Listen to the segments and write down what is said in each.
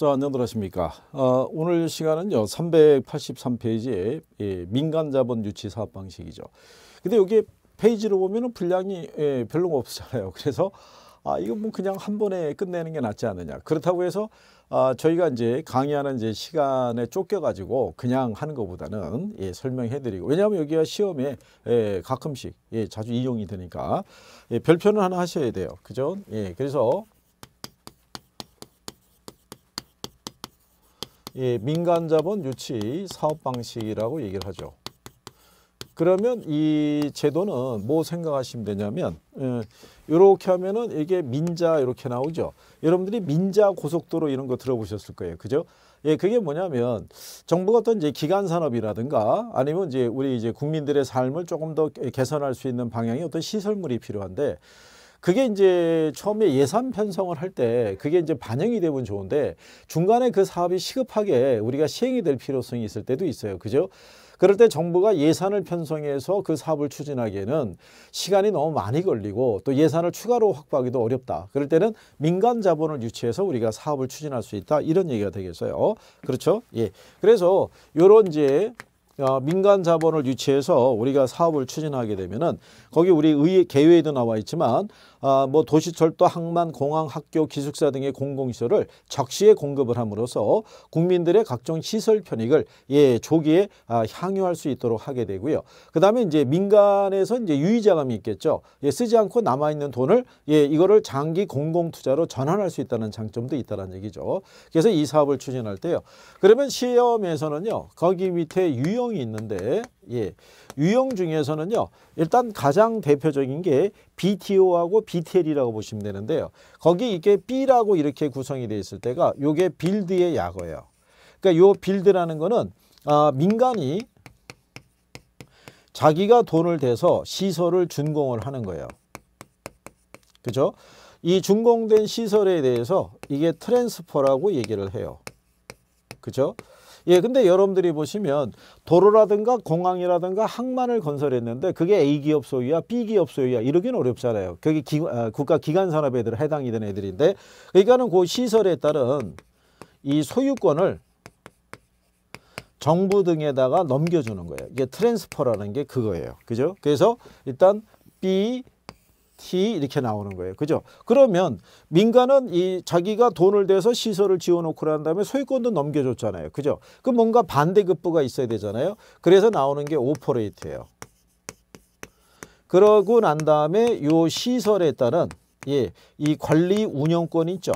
자, 안녕들하십니까. 어, 오늘 시간은요, 383페이지에 예, 민간 자본 유치 사업 방식이죠. 근데 여기 페이지로 보면 분량이 예, 별로 없잖아요. 그래서 아, 이거 뭐 그냥 한 번에 끝내는 게 낫지 않느냐. 그렇다고 해서 아, 저희가 이제 강의하는 이제 시간에 쫓겨가지고 그냥 하는 것보다는 예, 설명해드리고 왜냐하면 여기가 시험에 예, 가끔씩 예, 자주 이용이 되니까 예, 별표는 하나 하셔야 돼요. 그죠? 예, 그래서 예, 민간 자본 유치 사업 방식이라고 얘기를 하죠. 그러면 이 제도는 뭐 생각하시면 되냐면 이렇게 예, 하면은 이게 민자 이렇게 나오죠. 여러분들이 민자 고속도로 이런 거 들어보셨을 거예요. 그죠? 예, 그게 뭐냐면 정부가 어떤 이제 기간 산업이라든가 아니면 이제 우리 이제 국민들의 삶을 조금 더 개선할 수 있는 방향의 어떤 시설물이 필요한데 그게 이제 처음에 예산 편성을 할 때 그게 이제 반영이 되면 좋은데 중간에 그 사업이 시급하게 우리가 시행이 될 필요성이 있을 때도 있어요. 그죠? 그럴 때 정부가 예산을 편성해서 그 사업을 추진하기에는 시간이 너무 많이 걸리고 또 예산을 추가로 확보하기도 어렵다. 그럴 때는 민간 자본을 유치해서 우리가 사업을 추진할 수 있다. 이런 얘기가 되겠어요. 그렇죠? 예. 그래서 요런 이제 어, 민간 자본을 유치해서 우리가 사업을 추진하게 되면은 거기 우리 의회 개회에도 나와 있지만 아, 뭐 도시철도, 항만, 공항, 학교, 기숙사 등의 공공시설을 적시에 공급을 함으로써 국민들의 각종 시설 편익을 예 조기에 아, 향유할 수 있도록 하게 되고요. 그다음에 이제 민간에서 이제 유의자감이 있겠죠. 예, 쓰지 않고 남아 있는 돈을 예 이거를 장기 공공 투자로 전환할 수 있다는 장점도 있다는 얘기죠. 그래서 이 사업을 추진할 때요. 그러면 시험에서는요. 거기 밑에 유형이 있는데 예 유형 중에서는요. 일단 가장 가장 대표적인 게 BTO하고 BTL이라고 보시면 되는데요. 거기 이게 B라고 이렇게 구성이 되어 있을 때가 요게 빌드의 약어예요. 그러니까 요 빌드라는 거는 아, 민간이 자기가 돈을 대서 시설을 준공을 하는 거예요. 그죠? 이 준공된 시설에 대해서 이게 트랜스퍼라고 얘기를 해요. 그죠? 예, 근데 여러분들이 보시면 도로라든가 공항이라든가 항만을 건설했는데 그게 A 기업 소유야, B 기업 소유야 이러긴 어렵잖아요. 그게 기, 아, 국가 기관 산업 애들 해당이 된 애들인데 그러니까는 그 시설에 따른 이 소유권을 정부 등에다가 넘겨주는 거예요. 이게 트랜스퍼라는 게 그거예요. 그죠? 그래서 일단 B T 이렇게 나오는 거예요. 그죠? 그러면 민간은 이 자기가 돈을 대서 시설을 지어놓고 난 다음에 소유권도 넘겨줬잖아요. 그죠? 그 뭔가 반대급부가 있어야 되잖아요. 그래서 나오는 게 오퍼레이트예요. 그러고 난 다음에 요 시설에 따른 예, 이 관리 운영권 있죠.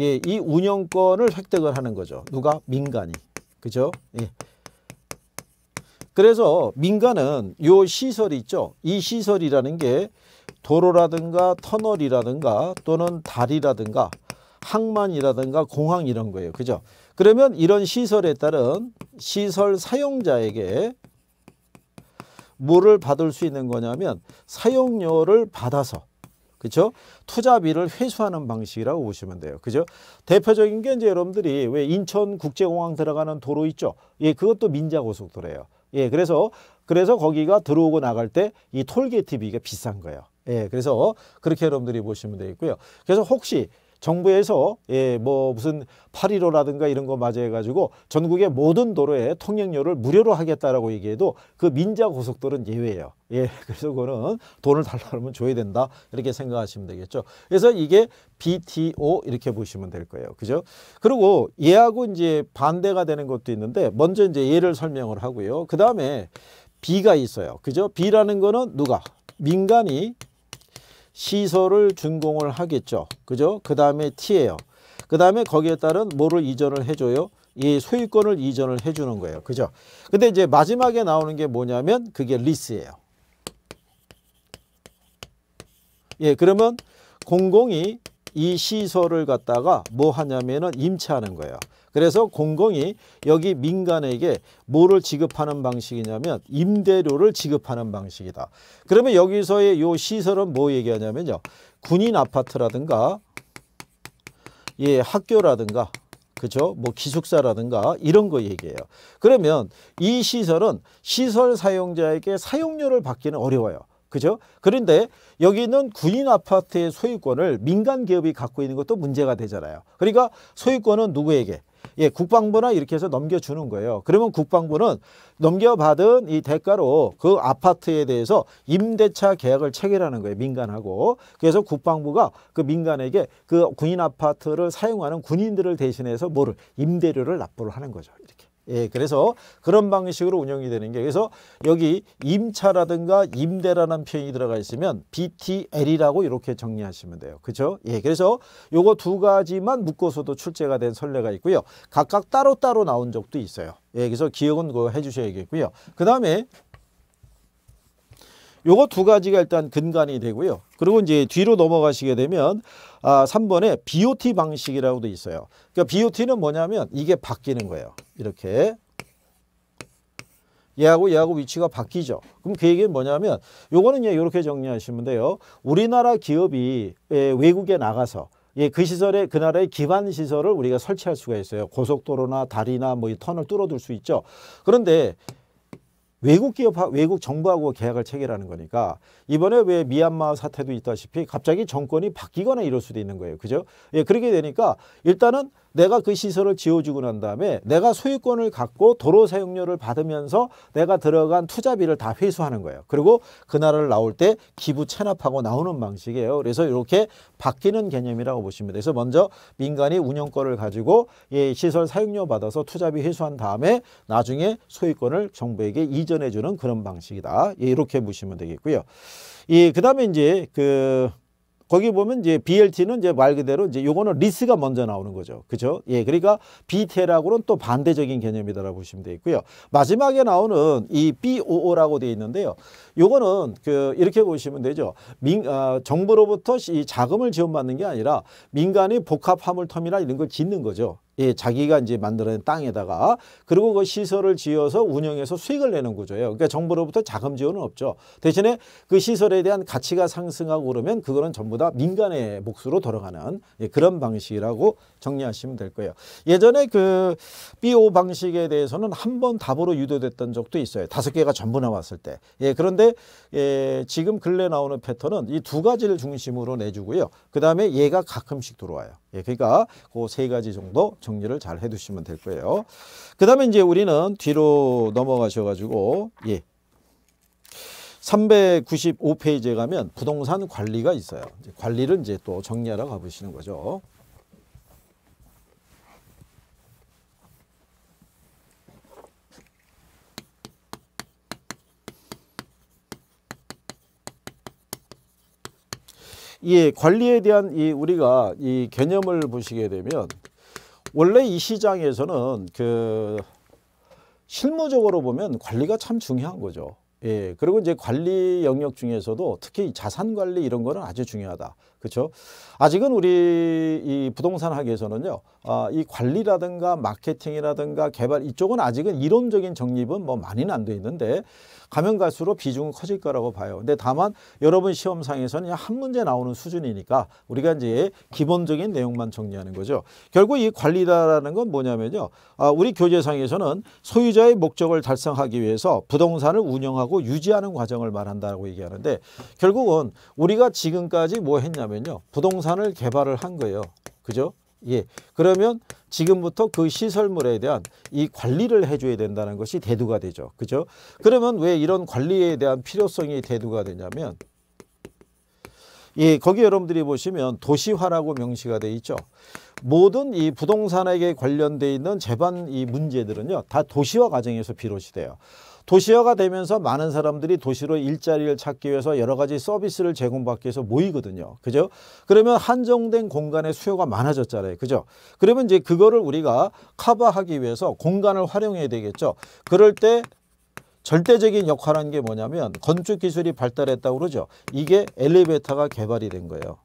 예, 이 운영권을 획득을 하는 거죠. 누가? 민간이. 그죠? 예. 그래서 민간은 요 시설이 있죠. 이 시설이라는 게 도로라든가 터널이라든가 또는 다리라든가 항만이라든가 공항 이런 거예요. 그죠? 그러면 이런 시설에 따른 시설 사용자에게 뭐를 받을 수 있는 거냐면 사용료를 받아서 그죠? 투자비를 회수하는 방식이라고 보시면 돼요. 그죠? 대표적인 게 이제 여러분들이 왜 인천국제공항 들어가는 도로 있죠? 예, 그것도 민자고속도로예요. 예, 그래서 그래서 거기가 들어오고 나갈 때 이 톨게이트비가 비싼 거예요. 예, 그래서 그렇게 여러분들이 보시면 되겠고요. 그래서 혹시 정부에서 예, 뭐 무슨 8.15라든가 이런 거 맞이해가지고 전국의 모든 도로에 통행료를 무료로 하겠다라고 얘기해도 그 민자 고속도로는 예외예요. 예, 그래서 그거는 돈을 달라 그러면 줘야 된다 이렇게 생각하시면 되겠죠. 그래서 이게 BTO 이렇게 보시면 될 거예요. 그죠? 그리고 예하고 이제 반대가 되는 것도 있는데 먼저 이제 예를 설명을 하고요. 그 다음에 B가 있어요. 그죠? B라는 거는 누가? 민간이 시설을 준공을 하겠죠. 그죠? 그 다음에 T예요. 그 다음에 거기에 따른 뭐를 이전을 해줘요? 이 소유권을 이전을 해주는 거예요. 그죠? 근데 이제 마지막에 나오는 게 뭐냐면 그게 리스예요. 예, 그러면 공공이 이 시설을 갖다가 뭐 하냐면은 임차하는 거예요. 그래서 공공이 여기 민간에게 뭐를 지급하는 방식이냐면 임대료를 지급하는 방식이다. 그러면 여기서의 요 시설은 뭐 얘기하냐면요. 군인 아파트라든가 예, 학교라든가 그죠? 뭐 기숙사라든가 이런 거 얘기해요. 그러면 이 시설은 시설 사용자에게 사용료를 받기는 어려워요. 그죠? 그런데 여기는 군인 아파트의 소유권을 민간 기업이 갖고 있는 것도 문제가 되잖아요. 그러니까 소유권은 누구에게? 예, 국방부나 이렇게 해서 넘겨주는 거예요. 그러면 국방부는 넘겨받은 이 대가로 그 아파트에 대해서 임대차 계약을 체결하는 거예요. 민간하고. 그래서 국방부가 그 민간에게 그 군인 아파트를 사용하는 군인들을 대신해서 뭐를 임대료를 납부를 하는 거죠. 이렇게. 예, 그래서 그런 방식으로 운영이 되는 게 그래서 여기 임차라든가 임대라는 표현이 들어가 있으면 BTL이라고 이렇게 정리하시면 돼요. 그렇죠? 예, 그래서 요거 두 가지만 묶어서도 출제가 된 선례가 있고요. 각각 따로따로 나온 적도 있어요. 예, 그래서 기억은 그거 해주셔야겠고요. 그 다음에 요거 두 가지가 일단 근간이 되고요. 그리고 이제 뒤로 넘어가시게 되면 아, 3번에 BOT 방식이라고 돼 있어요. 그러니까 BOT는 뭐냐면 이게 바뀌는 거예요. 이렇게 얘하고 얘하고 위치가 바뀌죠. 그럼 그 얘기는 뭐냐면 요거는 예, 이렇게 정리하시면 돼요. 우리나라 기업이 예, 외국에 나가서 예, 그 시설에 그 나라의 기반 시설을 우리가 설치할 수가 있어요. 고속도로나 다리나 뭐 이 터널 뚫어둘 수 있죠. 그런데 외국 기업, 외국 정부하고 계약을 체결하는 거니까 이번에 왜 미얀마 사태도 있다시피 갑자기 정권이 바뀌거나 이럴 수도 있는 거예요. 그죠? 예, 그렇게 되니까 일단은 내가 그 시설을 지어주고 난 다음에 내가 소유권을 갖고 도로 사용료를 받으면서 내가 들어간 투자비를 다 회수하는 거예요. 그리고 그 나라를 나올 때 기부 체납하고 나오는 방식이에요. 그래서 이렇게 바뀌는 개념이라고 보시면 돼요. 그래서 먼저 민간이 운영권을 가지고 예, 시설 사용료 받아서 투자비 회수한 다음에 나중에 소유권을 정부에게 이전해주는 그런 방식이다. 예, 이렇게 보시면 되겠고요. 예, 그 다음에 이제 그 거기 보면 이제 BLT는 이제 말 그대로 이제 요거는 리스가 먼저 나오는 거죠. 그죠? 예. 그러니까 BTL하고는 또 반대적인 개념이다라고 보시면 되 있고요. 마지막에 나오는 이 BOO라고 되어 있는데요. 요거는 그 이렇게 보시면 되죠. 민, 아, 정부로부터 이 자금을 지원받는 게 아니라 민간이 복합화물텀이나 이런 걸 짓는 거죠. 예, 자기가 이제 만들어낸 땅에다가 그리고 그 시설을 지어서 운영해서 수익을 내는 구조예요. 그러니까 정부로부터 자금 지원은 없죠. 대신에 그 시설에 대한 가치가 상승하고 그러면 그거는 전부 다 민간의 몫으로 돌아가는 예, 그런 방식이라고 정리하시면 될 거예요. 예전에 그 BO 방식에 대해서는 한 번 답으로 유도됐던 적도 있어요. 다섯 개가 전부 나왔을 때. 예, 그런데 예, 지금 근래 나오는 패턴은 이 두 가지를 중심으로 내주고요. 그 다음에 얘가 가끔씩 들어와요. 예, 그러니까 그 세 가지 정도 정리를 잘 해두시면 될 거예요. 그 다음에 이제 우리는 뒤로 넘어가셔가지고 예, 395페이지에 가면 부동산 관리가 있어요. 관리를 이제 또 정리하러 가보시는 거죠. 이 관리에 대한 이 우리가 이 개념을 보시게 되면 원래 이 시장에서는 그 실무적으로 보면 관리가 참 중요한 거죠. 예, 그리고 이제 관리 영역 중에서도 특히 자산 관리 이런 거는 아주 중요하다. 그렇죠? 아직은 우리 이 부동산 학에서는요. 아, 이 관리라든가 마케팅이라든가 개발 이쪽은 아직은 이론적인 정립은 뭐 많이는 안 돼 있는데 가면 갈수록 비중은 커질 거라고 봐요. 근데 다만 여러분 시험상에서는 한 문제 나오는 수준이니까 우리가 이제 기본적인 내용만 정리하는 거죠. 결국 이관리라는건 뭐냐면요. 아, 우리 교재상에서는 소유자의 목적을 달성하기 위해서 부동산을 운영하고 유지하고 유지하는 과정을 말한다고 얘기하는데 결국은 우리가 지금까지 뭐 했냐면요. 부동산을 개발을 한 거예요. 그죠? 예. 그러면 지금부터 그 시설물에 대한 이 관리를 해줘야 된다는 것이 대두가 되죠. 그죠? 그러면 왜 이런 관리에 대한 필요성이 대두가 되냐면 예, 거기 여러분들이 보시면 도시화라고 명시가 돼 있죠. 모든 이 부동산에게 관련돼 있는 재반 이 문제들은요. 다 도시화 과정에서 비롯이 돼요. 도시화가 되면서 많은 사람들이 도시로 일자리를 찾기 위해서 여러 가지 서비스를 제공받기 위해서 모이거든요. 그죠? 그러면 한정된 공간의 수요가 많아졌잖아요. 그죠? 그러면 이제 그거를 우리가 커버하기 위해서 공간을 활용해야 되겠죠. 그럴 때 절대적인 역할한 게 뭐냐면 건축 기술이 발달했다고 그러죠. 이게 엘리베이터가 개발이 된 거예요.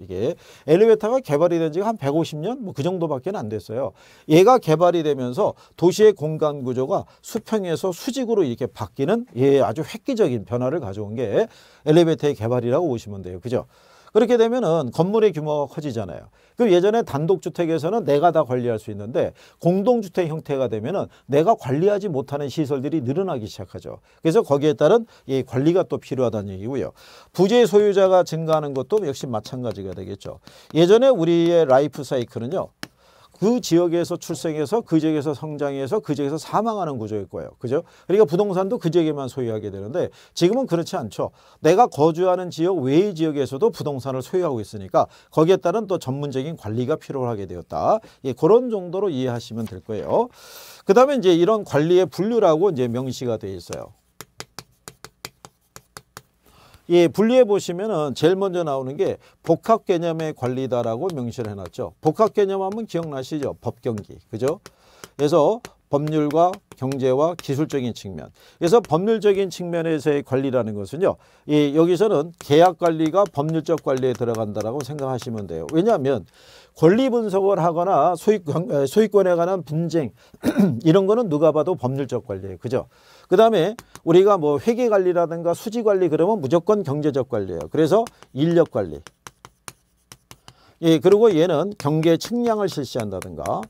이게 엘리베이터가 개발이 된 지가 한 150년 뭐 그 정도밖에 안 됐어요. 얘가 개발이 되면서 도시의 공간 구조가 수평에서 수직으로 이렇게 바뀌는 예 아주 획기적인 변화를 가져온 게 엘리베이터의 개발이라고 보시면 돼요. 그죠? 그렇게 되면은 건물의 규모가 커지잖아요. 그럼 예전에 단독주택에서는 내가 다 관리할 수 있는데 공동주택 형태가 되면은 내가 관리하지 못하는 시설들이 늘어나기 시작하죠. 그래서 거기에 따른 이 관리가 또 필요하다는 얘기고요. 부재 소유자가 증가하는 것도 역시 마찬가지가 되겠죠. 예전에 우리의 라이프 사이클은요. 그 지역에서 출생해서 그 지역에서 성장해서 그 지역에서 사망하는 구조일 거예요. 그죠? 그러니까 부동산도 그 지역에만 소유하게 되는데 지금은 그렇지 않죠. 내가 거주하는 지역 외의 지역에서도 부동산을 소유하고 있으니까 거기에 따른 또 전문적인 관리가 필요하게 되었다. 예, 그런 정도로 이해하시면 될 거예요. 그 다음에 이제 이런 관리의 분류라고 이제 명시가 돼 있어요. 예, 분리해 보시면은 제일 먼저 나오는 게 복합 개념의 관리다라고 명시를 해놨죠. 복합 개념하면 기억나시죠? 법경기. 그죠? 그래서 법률과 경제와 기술적인 측면. 그래서 법률적인 측면에서의 관리라는 것은요. 예, 여기서는 계약 관리가 법률적 관리에 들어간다라고 생각하시면 돼요. 왜냐하면 권리 분석을 하거나 소유, 어, 소유권에 관한 분쟁 이런 거는 누가 봐도 법률적 관리예요. 그죠? 그 다음에 우리가 뭐 회계 관리라든가 수지 관리 그러면 무조건 경제적 관리예요. 그래서 인력 관리. 예, 그리고 얘는 경계 측량을 실시한다든가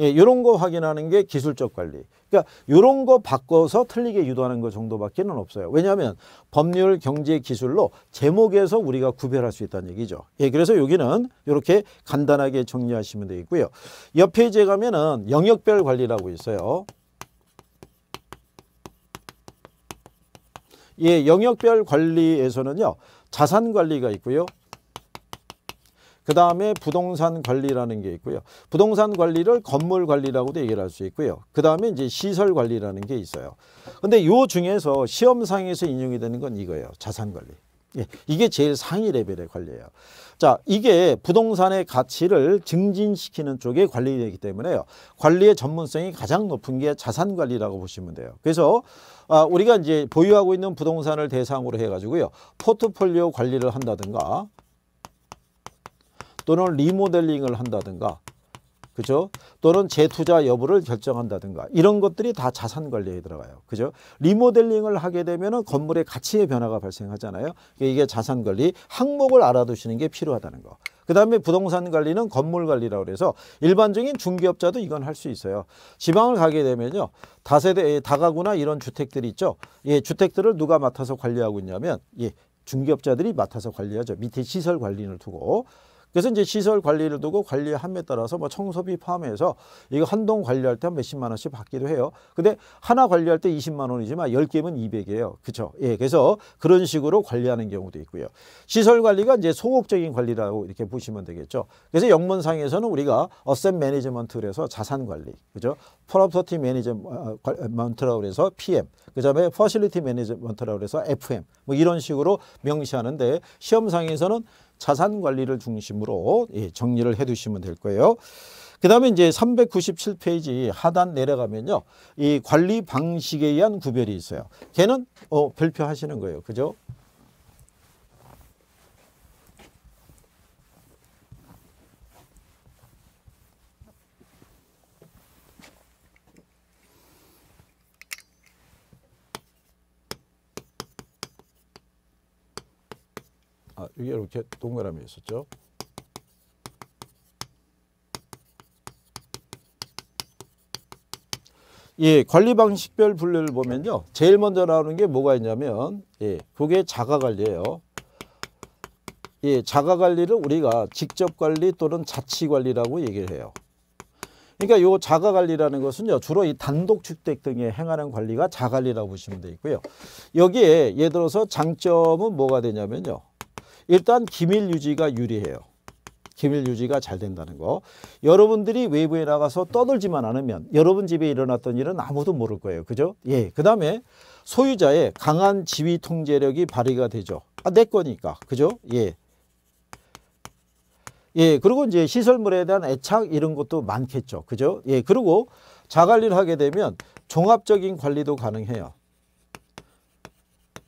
예, 이런 거 확인하는 게 기술적 관리. 그러니까 이런 거 바꿔서 틀리게 유도하는 것 정도밖에는 없어요. 왜냐하면 법률, 경제, 기술로 제목에서 우리가 구별할 수 있다는 얘기죠. 예, 그래서 여기는 이렇게 간단하게 정리하시면 되겠고요. 옆 페이지에 가면은 영역별 관리라고 있어요. 예, 영역별 관리에서는요. 자산 관리가 있고요. 그 다음에 부동산 관리라는 게 있고요. 부동산 관리를 건물 관리라고도 얘기를 할 수 있고요. 그 다음에 이제 시설 관리라는 게 있어요. 근데 요 중에서 시험상에서 인용이 되는 건 이거예요. 자산 관리. 예, 이게 제일 상위 레벨의 관리예요. 자, 이게 부동산의 가치를 증진시키는 쪽의 관리되기 때문에요. 관리의 전문성이 가장 높은 게 자산 관리라고 보시면 돼요. 그래서 아, 우리가 이제 보유하고 있는 부동산을 대상으로 해가지고요. 포트폴리오 관리를 한다든가 또는 리모델링을 한다든가 그죠? 또는 재투자 여부를 결정한다든가 이런 것들이 다 자산 관리에 들어가요. 그죠? 리모델링을 하게 되면은 건물의 가치의 변화가 발생하잖아요. 그러니까 이게 자산 관리 항목을 알아두시는 게 필요하다는 거. 그다음에 부동산 관리는 건물 관리라고 그래서 일반적인 중개업자도 이건 할 수 있어요. 지방을 가게 되면요. 다세대 예, 다가구나 이런 주택들이 있죠. 예, 주택들을 누가 맡아서 관리하고 있냐면 예, 중개업자들이 맡아서 관리하죠. 밑에 시설 관리를 두고 그래서 이제 시설 관리를 두고 관리함에 따라서 뭐 청소비 포함해서 이거 한동 관리할 때 몇십만 원씩 받기도 해요. 근데 하나 관리할 때 20만 원이지만 열개면 200이에요. 그렇죠? 예. 그래서 그런 식으로 관리하는 경우도 있고요. 시설 관리가 이제 소극적인 관리라고 이렇게 보시면 되겠죠. 그래서 영문상에서는 우리가 어셈 매니지먼트를 해서 자산 관리. 그죠? 프로퍼티 매니지먼트라고 아, 그래서 PM. 그다음에 퍼실리티 매니지먼트라고 그래서 FM. 뭐 이런 식으로 명시하는데 시험상에서는 자산 관리를 중심으로 예, 정리를 해 두시면 될 거예요. 그 다음에 이제 397페이지 하단 내려가면요. 이 관리 방식에 의한 구별이 있어요. 걔는 어, 별표 하시는 거예요. 그죠? 여기 이렇게 동그라미 있었죠. 예, 관리 방식별 분류를 보면요. 제일 먼저 나오는 게 뭐가 있냐면 예, 그게 자가 관리예요. 예, 자가 관리를 우리가 직접 관리 또는 자치 관리라고 얘기를 해요. 그러니까 요 자가 관리라는 것은요. 주로 이 단독 주택 등에 행하는 관리가 자관리라고 보시면 되겠고요. 여기에 예를 들어서 장점은 뭐가 되냐면요. 일단 기밀 유지가 유리해요. 기밀 유지가 잘 된다는 거. 여러분들이 외부에 나가서 떠들지만 않으면 여러분 집에 일어났던 일은 아무도 모를 거예요. 그죠? 예. 그 다음에 소유자의 강한 지위 통제력이 발휘가 되죠. 아, 내 거니까. 그죠? 예. 예. 그리고 이제 시설물에 대한 애착 이런 것도 많겠죠. 그죠? 예. 그리고 자관리를 하게 되면 종합적인 관리도 가능해요.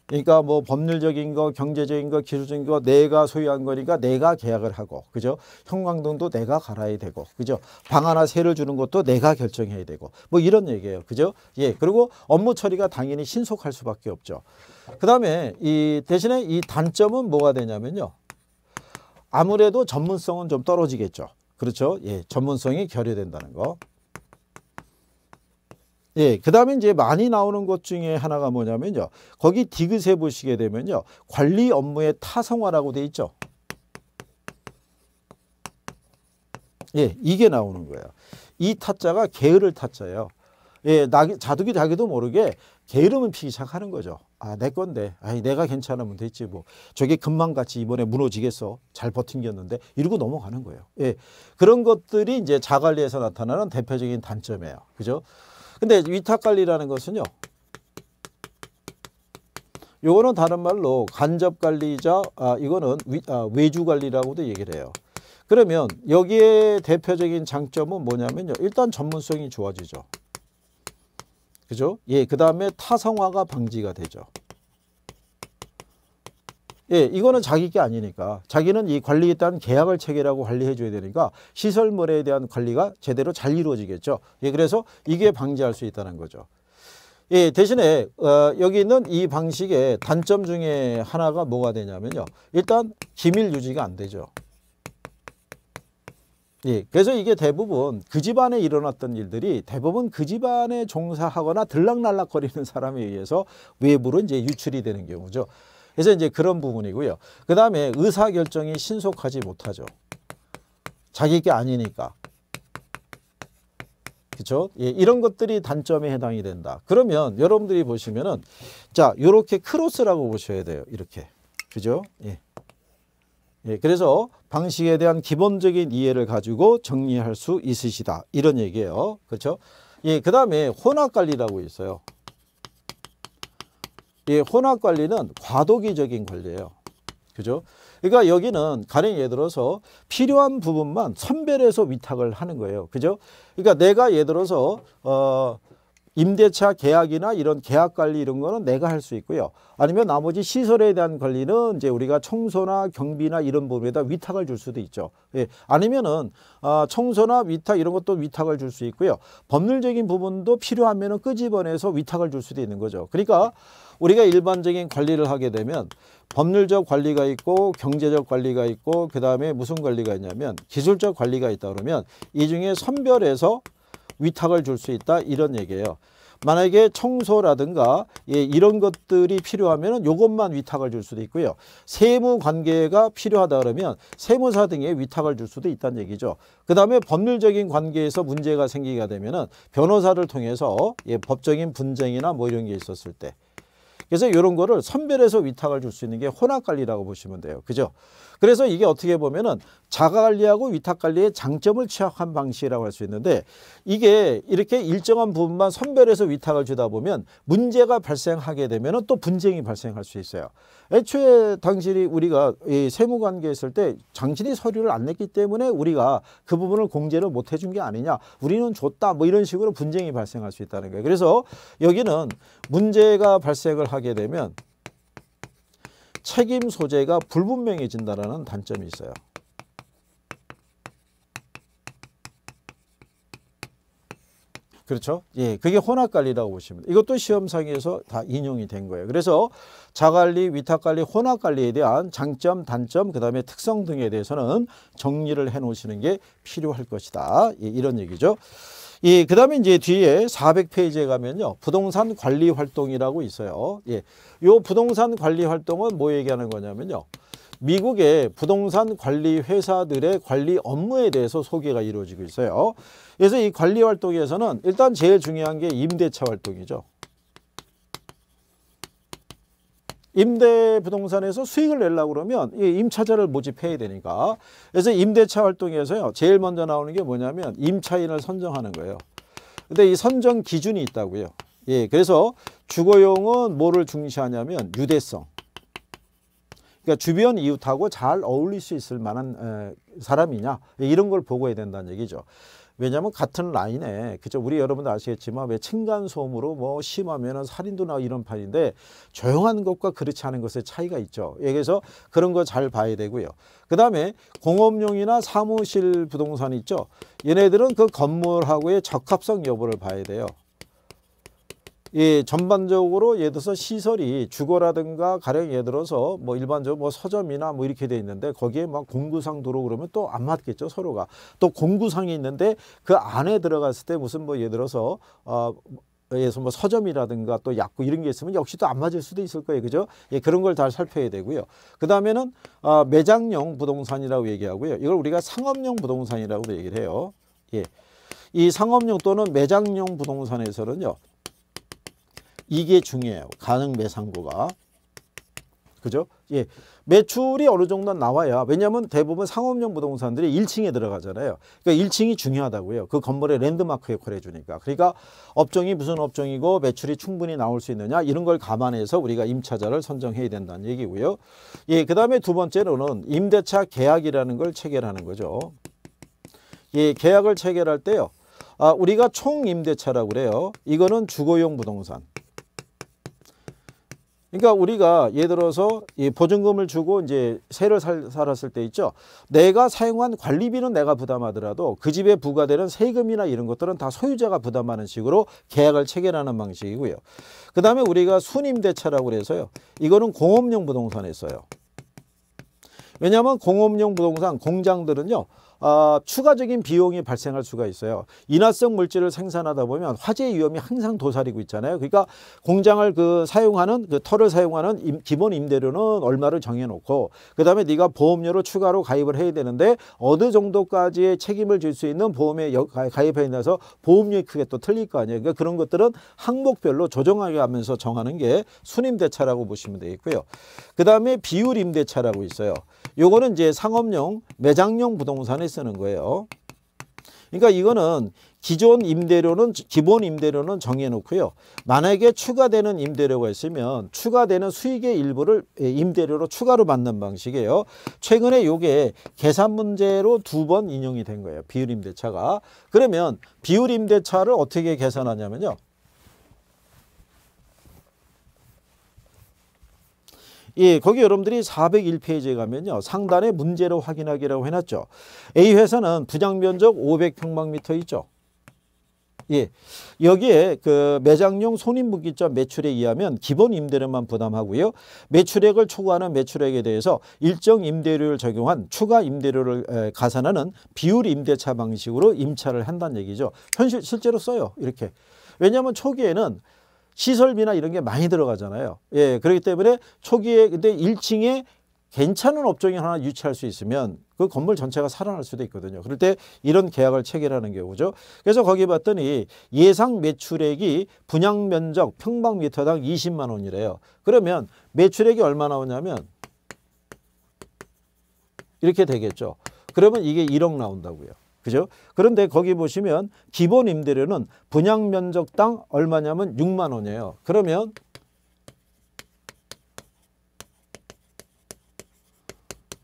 그러니까 뭐 법률적인 거, 경제적인 거, 기술적인 거 내가 소유한 거니까 내가 계약을 하고 그죠? 형광등도 내가 갈아야 되고 그죠? 방 하나 세를 주는 것도 내가 결정해야 되고 뭐 이런 얘기예요. 그죠? 예. 그리고 업무 처리가 당연히 신속할 수밖에 없죠. 그다음에 이 대신에 이 단점은 뭐가 되냐면요. 아무래도 전문성은 좀 떨어지겠죠. 그렇죠? 예. 전문성이 결여된다는 거. 예, 그 다음에 이제 많이 나오는 것 중에 하나가 뭐냐면요. 거기 디귿에 보시게 되면요. 관리 업무의 타성화라고 돼 있죠. 예, 이게 나오는 거예요. 이 타자가 게으를 타자예요. 예, 나, 자두기 자기도 모르게 게으름을 피기 시작하는 거죠. 아, 내 건데. 아니, 내가 괜찮으면 됐지 뭐. 저게 금방같이 이번에 무너지겠어. 잘 버틴겼는데. 이러고 넘어가는 거예요. 예. 그런 것들이 이제 자관리에서 나타나는 대표적인 단점이에요. 그죠? 근데 위탁관리라는 것은요. 요거는 다른 말로 간접관리자 아, 이거는 위, 아, 외주관리라고도 얘기를 해요. 그러면 여기에 대표적인 장점은 뭐냐면요. 일단 전문성이 좋아지죠. 그죠? 예, 그 다음에 타성화가 방지가 되죠. 예, 이거는 자기 게 아니니까 자기는 이 관리에 따른 계약을 체결하고 관리해 줘야 되니까 시설물에 대한 관리가 제대로 잘 이루어지겠죠. 예, 그래서 이게 방지할 수 있다는 거죠. 예, 대신에 어, 여기 있는 이 방식의 단점 중에 하나가 뭐가 되냐면요. 일단 기밀 유지가 안 되죠. 예, 그래서 이게 대부분 그 집안에 일어났던 일들이 대부분 그 집안에 종사하거나 들락날락거리는 사람에 의해서 외부로 이제 유출이 되는 경우죠. 그래서 이제 그런 부분이고요. 그 다음에 의사결정이 신속하지 못하죠. 자기 게 아니니까. 그렇죠? 예, 이런 것들이 단점에 해당이 된다. 그러면 여러분들이 보시면은 자, 요렇게 크로스라고 보셔야 돼요. 이렇게. 그죠? 예. 예, 그래서 방식에 대한 기본적인 이해를 가지고 정리할 수 있으시다. 이런 얘기예요. 그렇죠? 예, 그다음에 혼합 관리라고 있어요. 이 혼합 관리는 과도기적인 관리예요. 그죠? 그러니까 여기는 가령 예를 들어서 필요한 부분만 선별해서 위탁을 하는 거예요. 그죠? 그러니까 내가 예를 들어서 어 임대차 계약이나 이런 계약 관리 이런 거는 내가 할 수 있고요. 아니면 나머지 시설에 대한 관리는 이제 우리가 청소나 경비나 이런 부분에다 위탁을 줄 수도 있죠. 예. 아니면은 아, 청소나 위탁 이런 것도 위탁을 줄 수 있고요. 법률적인 부분도 필요하면은 끄집어내서 위탁을 줄 수도 있는 거죠. 그러니까 우리가 일반적인 관리를 하게 되면 법률적 관리가 있고 경제적 관리가 있고 그 다음에 무슨 관리가 있냐면 기술적 관리가 있다 그러면 이 중에 선별해서 위탁을 줄 수 있다 이런 얘기예요. 만약에 청소라든가 예, 이런 것들이 필요하면 이것만 위탁을 줄 수도 있고요. 세무 관계가 필요하다 그러면 세무사 등에 위탁을 줄 수도 있다는 얘기죠. 그 다음에 법률적인 관계에서 문제가 생기게 되면 변호사를 통해서 예, 법적인 분쟁이나 뭐 이런 게 있었을 때 그래서 이런 거를 선별해서 위탁을 줄 수 있는 게 혼합관리라고 보시면 돼요. 그죠? 그래서 이게 어떻게 보면은 자가관리하고 위탁관리의 장점을 취약한 방식이라고 할 수 있는데 이게 이렇게 일정한 부분만 선별해서 위탁을 주다 보면 문제가 발생하게 되면 또 분쟁이 발생할 수 있어요. 애초에 당신이 우리가 이 세무관계에 있을 때 당신이 서류를 안 냈기 때문에 우리가 그 부분을 공제를 못 해준 게 아니냐 우리는 줬다 뭐 이런 식으로 분쟁이 발생할 수 있다는 거예요. 그래서 여기는 문제가 발생을 하 하게 되면 책임 소재가 불분명해진다는 단점이 있어요. 그렇죠? 예, 그게 혼합관리라고 보시면 이것도 시험상에서 다 인용이 된 거예요. 그래서 자관리, 위탁관리, 혼합관리에 대한 장점, 단점, 그 다음에 특성 등에 대해서는 정리를 해놓으시는 게 필요할 것이다. 예, 이런 얘기죠. 예, 그 다음에 이제 뒤에 400페이지에 가면요. 부동산 관리 활동이라고 있어요. 예. 요 부동산 관리 활동은 뭐 얘기하는 거냐면요. 미국의 부동산 관리 회사들의 관리 업무에 대해서 소개가 이루어지고 있어요. 그래서 이 관리 활동에서는 일단 제일 중요한 게 임대차 활동이죠. 임대 부동산에서 수익을 내려고 그러면 임차자를 모집해야 되니까 그래서 임대차 활동에서요 제일 먼저 나오는 게 뭐냐면 임차인을 선정하는 거예요 근데 이 선정 기준이 있다고요 예 그래서 주거용은 뭐를 중시하냐면 유대성 그러니까 주변 이웃하고 잘 어울릴 수 있을 만한 사람이냐 이런 걸 보고해야 된다는 얘기죠 왜냐하면 같은 라인에 그죠 우리 여러분도 아시겠지만 왜 층간소음으로 뭐 심하면 살인도 나 이런 판인데 조용한 것과 그렇지 않은 것의 차이가 있죠. 예, 그래서 그런 거 잘 봐야 되고요. 그 다음에 공업용이나 사무실 부동산 있죠. 얘네들은 그 건물하고의 적합성 여부를 봐야 돼요. 이 예, 전반적으로 예를 들어서 시설이 주거라든가 가령 예를 들어서 뭐 일반적으로 뭐 서점이나 뭐 이렇게 돼 있는데 거기에 막 공구상 도로 그러면 또 안 맞겠죠 서로가 또 공구상이 있는데 그 안에 들어갔을 때 무슨 뭐 예를 들어서 어, 예서 뭐 서점이라든가 또 약국 이런 게 있으면 역시 또 안 맞을 수도 있을 거예요. 그죠? 예, 그런 걸 잘 살펴야 되고요. 그 다음에는 어, 매장용 부동산이라고 얘기하고요. 이걸 우리가 상업용 부동산이라고도 얘기를 해요. 예. 이 상업용 또는 매장용 부동산에서는요. 이게 중요해요. 가능 매상고가. 그죠? 예. 매출이 어느 정도 나와야 왜냐면 대부분 상업용 부동산들이 1층에 들어가잖아요. 그러니까 1층이 중요하다고요. 그 건물의 랜드마크 역할을 해주니까. 그러니까 업종이 무슨 업종이고 매출이 충분히 나올 수 있느냐 이런 걸 감안해서 우리가 임차자를 선정해야 된다는 얘기고요. 예, 그 다음에 두 번째로는 임대차 계약이라는 걸 체결하는 거죠. 예, 계약을 체결할 때요. 아, 우리가 총임대차라고 그래요. 이거는 주거용 부동산. 그러니까 우리가 예를 들어서 보증금을 주고 이제 세를 살, 살았을 때 있죠. 내가 사용한 관리비는 내가 부담하더라도 그 집에 부과되는 세금이나 이런 것들은 다 소유자가 부담하는 식으로 계약을 체결하는 방식이고요. 그 다음에 우리가 순임대차라고 해서요 이거는 공업용 부동산에 써요. 왜냐하면 공업용 부동산 공장들은요. 어, 추가적인 비용이 발생할 수가 있어요. 인화성 물질을 생산하다 보면 화재 위험이 항상 도사리고 있잖아요. 그러니까 공장을 그 사용하는 그 털을 사용하는 임, 기본 임대료는 얼마를 정해놓고 그다음에 네가 보험료로 추가로 가입을 해야 되는데 어느 정도까지의 책임을 질 수 있는 보험에 가입해 있나서 보험료이 크게 또 틀릴 거 아니에요. 그러니까 그런 것들은 항목별로 조정하게 하면서 정하는 게 순임대차라고 보시면 되겠고요. 그다음에 비율 임대차라고 있어요. 요거는 이제 상업용 매장용 부동산에 쓰는 거예요. 그러니까 이거는 기존 임대료는 기본 임대료는 정해놓고요. 만약에 추가되는 임대료가 있으면 추가되는 수익의 일부를 예, 임대료로 추가로 받는 방식이에요. 최근에 이게 계산 문제로 두 번 인용이 된 거예요. 비율 임대차가. 그러면 비율 임대차를 어떻게 계산하냐면요. 예, 거기 여러분들이 401페이지에 가면요. 상단에 문제로 확인하기라고 해놨죠. A 회사는 분양 면적 500평방미터 있죠. 예, 여기에 그 매장용 손인분기점 매출에 의하면 기본 임대료만 부담하고요. 매출액을 초과하는 매출액에 대해서 일정 임대료를 적용한 추가 임대료를 가산하는 비율 임대차 방식으로 임차를 한다는 얘기죠. 현실 실제로 써요. 이렇게. 왜냐하면 초기에는 시설비나 이런 게 많이 들어가잖아요. 예, 그렇기 때문에 초기에 근데 1층에 괜찮은 업종이 하나 유치할 수 있으면 그 건물 전체가 살아날 수도 있거든요. 그럴 때 이런 계약을 체결하는 경우죠. 그래서 거기 봤더니 예상 매출액이 분양 면적 평방미터당 20만 원이래요. 그러면 매출액이 얼마 나오냐면 이렇게 되겠죠. 그러면 이게 1억 나온다고요. 그죠? 그런데 거기 보시면 기본 임대료는 분양 면적당 얼마냐면 6만 원이에요. 그러면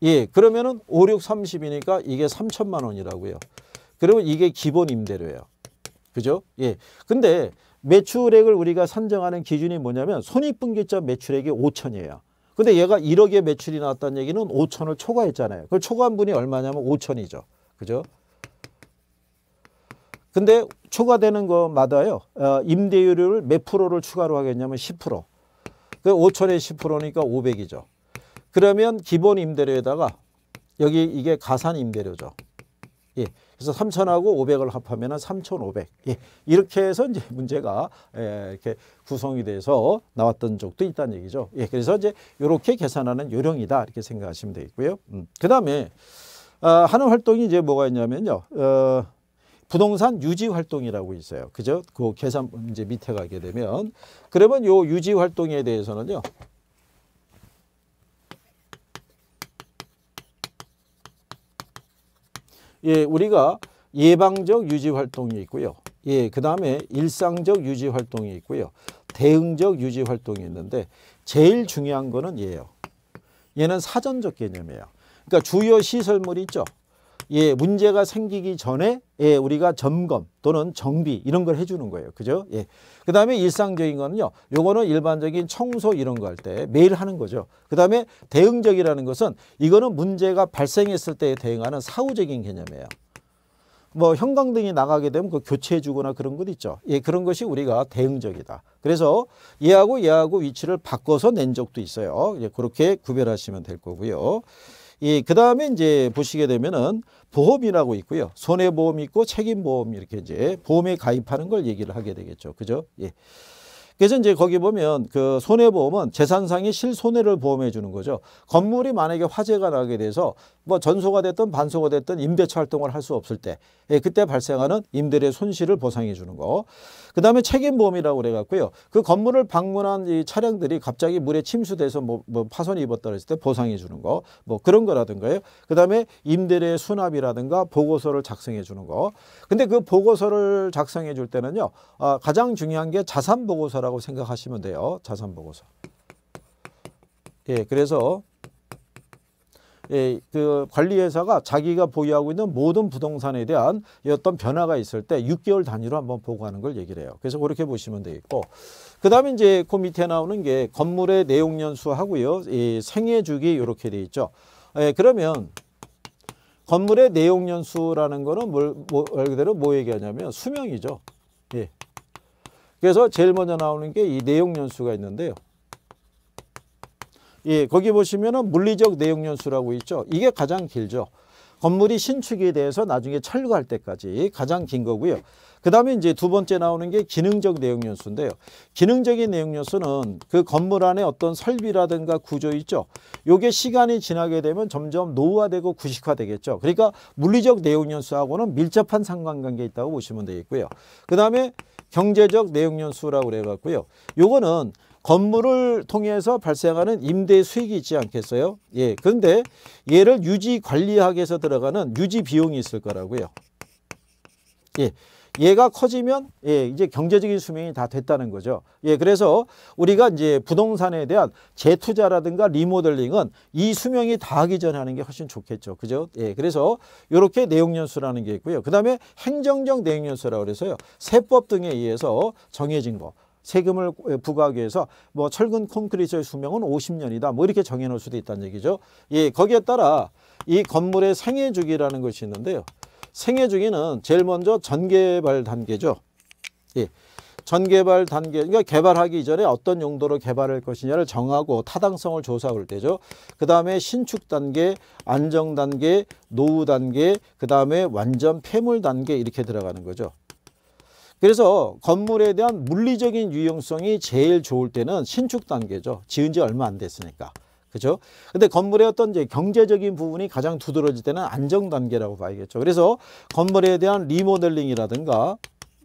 예, 그러면은 5, 6, 30이니까 이게 3천만 원이라고요. 그러면 이게 기본 임대료예요. 그죠? 예. 근데 매출액을 우리가 산정하는 기준이 뭐냐면 손익분기점 매출액이 5천이에요. 근데 얘가 1억의 매출이 나왔다는 얘기는 5천을 초과했잖아요. 그걸 초과한 분이 얼마냐면 5천이죠. 그죠? 근데 추가되는 것마다요. 어, 임대료를 몇 프로를 추가로 하겠냐면 10%. 그 5천에 10%니까 500이죠. 그러면 기본 임대료에다가 여기 이게 가산 임대료죠. 예. 그래서 3천하고 500을 합하면 3,500. 예. 이렇게 해서 이제 문제가 예, 이렇게 구성이 돼서 나왔던 적도 있다는 얘기죠. 예. 그래서 이제 이렇게 계산하는 요령이다. 이렇게 생각하시면 되겠고요. 음. 그 다음에 어, 아, 하는 활동이 이제 뭐가 있냐면요. 어, 부동산 유지 활동이라고 있어요. 그죠? 그 계산 이제 밑에 가게 되면 그러면 요 유지 활동에 대해서는요. 예, 우리가 예방적 유지 활동이 있고요. 예, 그다음에 일상적 유지 활동이 있고요. 대응적 유지 활동이 있는데 제일 중요한 거는 얘예요. 얘는 사전적 개념이에요. 그러니까 주요 시설물이 있죠. 예, 문제가 생기기 전에 예, 우리가 점검 또는 정비 이런 걸 해주는 거예요. 그죠? 예. 그 다음에 일상적인 거는요. 요거는 일반적인 청소 이런 거 할 때 매일 하는 거죠. 그 다음에 대응적이라는 것은 이거는 문제가 발생했을 때에 대응하는 사후적인 개념이에요. 뭐 형광등이 나가게 되면 그 교체해 주거나 그런 것 있죠. 예, 그런 것이 우리가 대응적이다. 그래서 얘하고 얘하고 위치를 바꿔서 낸 적도 있어요. 예, 그렇게 구별하시면 될 거고요. 예, 그 다음에 이제 보시게 되면은 보험이라고 있고요. 손해보험 있고 책임보험 이렇게 이제 보험에 가입하는 걸 얘기를 하게 되겠죠. 그죠? 예. 그래서 이제 거기 보면 그 손해보험은 재산상의 실손해를 보험해 주는 거죠. 건물이 만약에 화재가 나게 돼서 뭐 전소가 됐든 반소가 됐든 임대차 활동을 할 수 없을 때 예, 그때 발생하는 임대료의 손실을 보상해 주는 거. 그다음에 책임보험이라고 그래 갖고요. 그 건물을 방문한 이 차량들이 갑자기 물에 침수돼서 뭐, 뭐 파손이 입었다 그랬을 때 보상해 주는 거. 뭐 그런 거라든가요. 그다음에 임대료의 수납이라든가 보고서를 작성해 주는 거. 근데 그 보고서를 작성해 줄 때는요. 아, 가장 중요한 게 자산 보고서라고 생각하시면 돼요. 자산 보고서. 예, 그래서 예, 그 관리회사가 자기가 보유하고 있는 모든 부동산에 대한 어떤 변화가 있을 때 6개월 단위로 한번 보고하는 걸 얘기를 해요. 그래서 그렇게 보시면 되겠고 그 다음에 이제 그 밑에 나오는 게 건물의 내용연수 하고요. 이 생애주기 이렇게 돼 있죠. 예, 그러면 건물의 내용연수라는 거는 뭘, 뭐, 말 그대로 뭐 얘기하냐면 수명이죠. 예. 그래서 제일 먼저 나오는 게 이 내용연수가 있는데요. 예, 거기 보시면은 물리적 내용연수라고 있죠. 이게 가장 길죠. 건물이 신축에 대해서 나중에 철거할 때까지 가장 긴 거고요. 그 다음에 이제 두 번째 나오는 게 기능적 내용연수인데요. 기능적인 내용연수는 그 건물 안에 어떤 설비라든가 구조 있죠. 요게 시간이 지나게 되면 점점 노후화되고 구식화되겠죠. 그러니까 물리적 내용연수하고는 밀접한 상관관계 있다고 보시면 되겠고요. 그 다음에 경제적 내용연수라고 그래갖고요. 요거는 건물을 통해서 발생하는 임대 수익이 있지 않겠어요? 예. 그런데 얘를 유지 관리하기 위해서 들어가는 유지 비용이 있을 거라고요. 예. 얘가 커지면 예, 이제 경제적인 수명이 다 됐다는 거죠. 예, 그래서 우리가 이제 부동산에 대한 재투자라든가 리모델링은 이 수명이 다하기 전에 하는 게 훨씬 좋겠죠. 그죠? 예, 그래서 이렇게 내용연수라는 게 있고요. 그 다음에 행정적 내용연수라고 그래서요. 세법 등에 의해서 정해진 거. 세금을 예, 부과하기 위해서 뭐 철근 콘크리트의 수명은 50년이다. 뭐 이렇게 정해놓을 수도 있다는 얘기죠. 예, 거기에 따라 이 건물의 생애 주기라는 것이 있는데요. 생애 주기는 제일 먼저 전개발 단계죠. 예. 전개발 단계, 그러니까 개발하기 이전에 어떤 용도로 개발할 것이냐를 정하고 타당성을 조사할 때죠. 그 다음에 신축 단계, 안정 단계, 노후 단계, 그 다음에 완전 폐물 단계 이렇게 들어가는 거죠. 그래서 건물에 대한 물리적인 유용성이 제일 좋을 때는 신축 단계죠. 지은 지 얼마 안 됐으니까. 그죠? 근데 건물의 어떤 이제 경제적인 부분이 가장 두드러질 때는 안정 단계라고 봐야겠죠. 그래서 건물에 대한 리모델링이라든가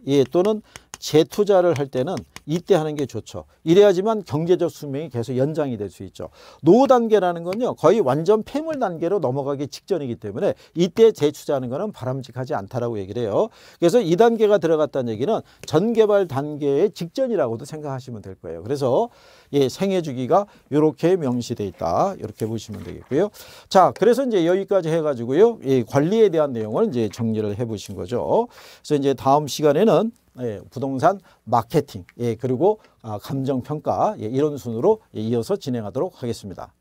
예, 또는 재투자를 할 때는 이때 하는 게 좋죠. 이래야지만 경제적 수명이 계속 연장이 될 수 있죠. 노후 단계라는 건요. 거의 완전 폐물 단계로 넘어가기 직전이기 때문에 이때 재투자하는 거는 바람직하지 않다라고 얘기를 해요. 그래서 이단계가 들어갔다는 얘기는 전개발 단계의 직전이라고도 생각하시면 될 거예요. 그래서 예, 생애 주기가 이렇게 명시돼 있다. 이렇게 보시면 되겠고요. 자, 그래서 이제 여기까지 해 가지고요. 예, 관리에 대한 내용을 이제 정리를 해 보신 거죠. 그래서 이제 다음 시간에는 예, 부동산 마케팅, 예, 그리고 아, 감정평가 예, 이런 순으로 이어서 진행하도록 하겠습니다.